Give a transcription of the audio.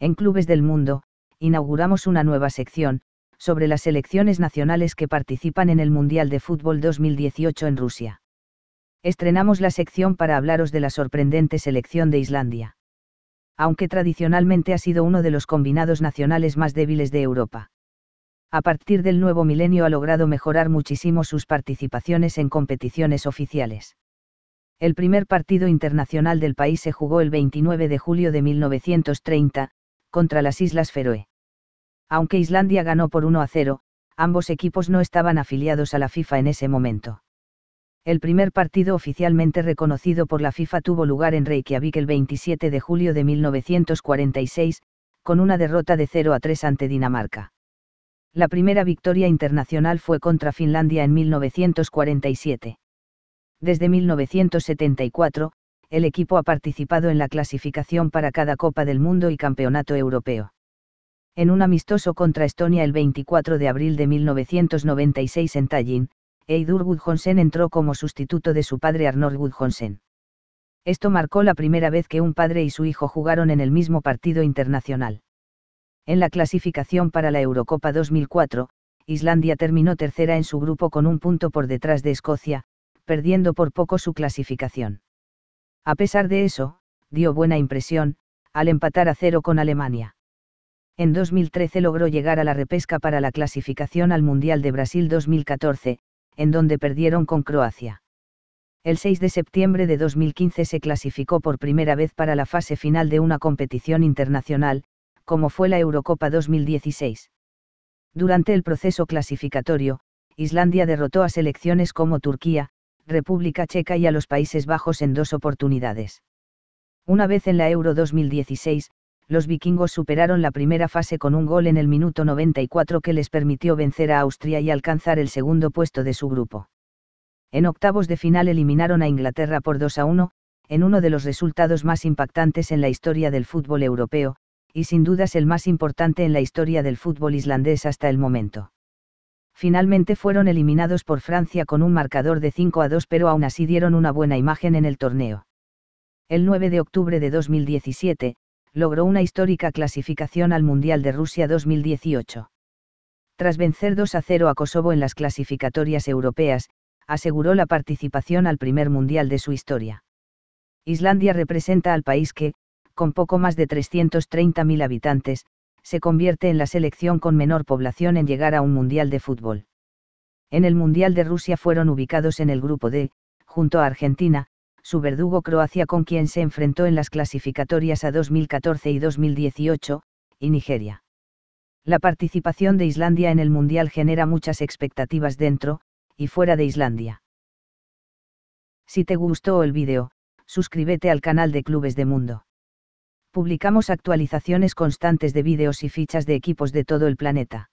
En Clubes del Mundo, inauguramos una nueva sección, sobre las selecciones nacionales que participan en el Mundial de Fútbol 2018 en Rusia. Estrenamos la sección para hablaros de la sorprendente selección de Islandia aunque tradicionalmente ha sido uno de los combinados nacionales más débiles de Europa. A partir del nuevo milenio ha logrado mejorar muchísimo sus participaciones en competiciones oficiales. El primer partido internacional del país se jugó el 29 de julio de 1930, contra las Islas Feroe. Aunque Islandia ganó por 1 a 0, ambos equipos no estaban afiliados a la FIFA en ese momento. El primer partido oficialmente reconocido por la FIFA tuvo lugar en Reykjavik el 27 de julio de 1946, con una derrota de 0 a 3 ante Dinamarca. La primera victoria internacional fue contra Finlandia en 1947. Desde 1974, el equipo ha participado en la clasificación para cada Copa del Mundo y Campeonato Europeo. En un amistoso contra Estonia el 24 de abril de 1996 en Tallinn, Eidur Gudjonsen entró como sustituto de su padre Arnold Gudjonsen. Esto marcó la primera vez que un padre y su hijo jugaron en el mismo partido internacional. En la clasificación para la Eurocopa 2004, Islandia terminó tercera en su grupo con un punto por detrás de Escocia, perdiendo por poco su clasificación. A pesar de eso, dio buena impresión, al empatar a cero con Alemania. En 2013 logró llegar a la repesca para la clasificación al Mundial de Brasil 2014, en donde perdieron con Croacia. El 6 de septiembre de 2015 se clasificó por primera vez para la fase final de una competición internacional, como fue la Eurocopa 2016. Durante el proceso clasificatorio, Islandia derrotó a selecciones como Turquía, República Checa y a los Países Bajos en dos oportunidades. Una vez en la Euro 2016, los vikingos superaron la primera fase con un gol en el minuto 94 que les permitió vencer a Austria y alcanzar el segundo puesto de su grupo. En octavos de final eliminaron a Inglaterra por 2 a 1, en uno de los resultados más impactantes en la historia del fútbol europeo, y sin dudas el más importante en la historia del fútbol islandés hasta el momento. Finalmente fueron eliminados por Francia con un marcador de 5 a 2 pero aún así dieron una buena imagen en el torneo. El 9 de octubre de 2017, logró una histórica clasificación al Mundial de Rusia 2018. Tras vencer 2 a 0 a Kosovo en las clasificatorias europeas, aseguró la participación al primer Mundial de su historia. Islandia representa al país que, con poco más de 330.000 habitantes, se convierte en la selección con menor población en llegar a un Mundial de fútbol. En el Mundial de Rusia fueron ubicados en el grupo D, junto a Argentina, su verdugo Croacia con quien se enfrentó en las clasificatorias a 2014 y 2018, y Nigeria. La participación de Islandia en el Mundial genera muchas expectativas dentro y fuera de Islandia. Si te gustó el vídeo, suscríbete al canal de Clubes de Mundo. Publicamos actualizaciones constantes de vídeos y fichas de equipos de todo el planeta.